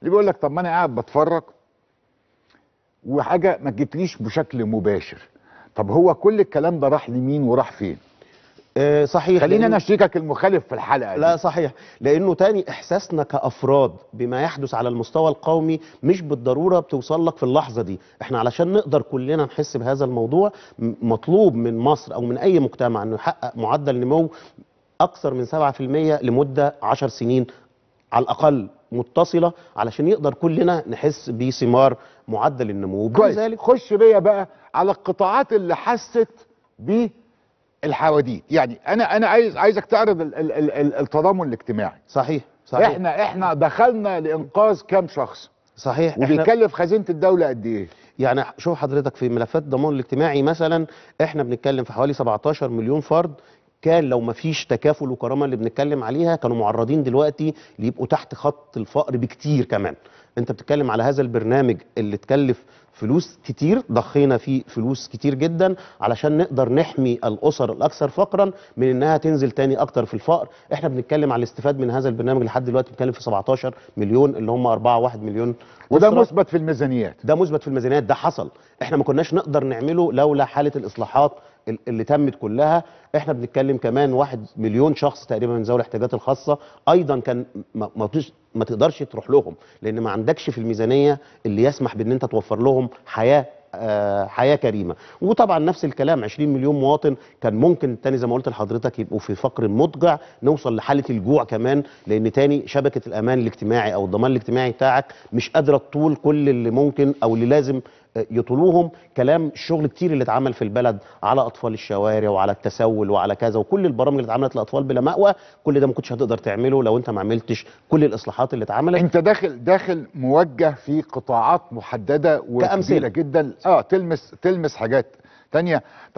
اللي بيقول لك طب ما انا قاعد بتفرج وحاجه ما تجيبليش بشكل مباشر طب هو كل الكلام ده راح لمين وراح فين آه صحيح خلينا انا اشركك المخالف في الحلقه دي. لا صحيح لانه تاني احساسنا كافراد بما يحدث على المستوى القومي مش بالضروره بتوصل لك في اللحظه دي احنا علشان نقدر كلنا نحس بهذا الموضوع مطلوب من مصر او من اي مجتمع انه يحقق معدل نمو اكثر من 7% لمده 10 سنين على الاقل متصله علشان يقدر كلنا نحس بثمار معدل النمو كويس خش بيا بقى على القطاعات اللي حست بالحواديت يعني انا انا عايز عايزك تعرض ال ال ال التضامن الاجتماعي صحيح صحيح احنا احنا دخلنا لانقاذ كام شخص صحيح وبيكلف خزينه الدوله قد ايه يعني شوف حضرتك في ملفات الضمان الاجتماعي مثلا احنا بنتكلم في حوالي 17 مليون فرد كان لو ما فيش تكافل وكرامه اللي بنتكلم عليها كانوا معرضين دلوقتي ليبقوا تحت خط الفقر بكتير كمان انت بتتكلم على هذا البرنامج اللي تكلف فلوس كتير ضخينا فيه فلوس كتير جدا علشان نقدر نحمي الاسر الاكثر فقرا من انها تنزل تاني اكتر في الفقر احنا بنتكلم على الاستفاد من هذا البرنامج لحد دلوقتي بنتكلم في 17 مليون اللي هم 4 1 مليون وده مثبت في الميزانيات ده مثبت في الميزانيات ده حصل احنا ما كناش نقدر نعمله لولا حاله الاصلاحات اللي تمت كلها احنا بنتكلم كمان واحد مليون شخص تقريبا من ذوي الاحتياجات الخاصه ايضا كان ما, ما تقدرش تروح لهم لان ما عندكش في الميزانيه اللي يسمح بان انت توفر لهم حياه آه حياه كريمه وطبعا نفس الكلام 20 مليون مواطن كان ممكن تاني زي ما قلت لحضرتك يبقوا في فقر مضجع نوصل لحاله الجوع كمان لان تاني شبكه الامان الاجتماعي او الضمان الاجتماعي بتاعك مش قادره تطول كل اللي ممكن او اللي لازم يطولوهم كلام الشغل كتير اللي اتعمل في البلد على اطفال الشوارع وعلى التسول وعلى كذا وكل البرامج اللي اتعملت لاطفال بلا مأوى كل ده ما كنتش هتقدر تعمله لو انت ما عملتش كل الاصلاحات اللي اتعملت انت داخل داخل موجه في قطاعات محدده وكبيره جدا اه تلمس تلمس حاجات تانية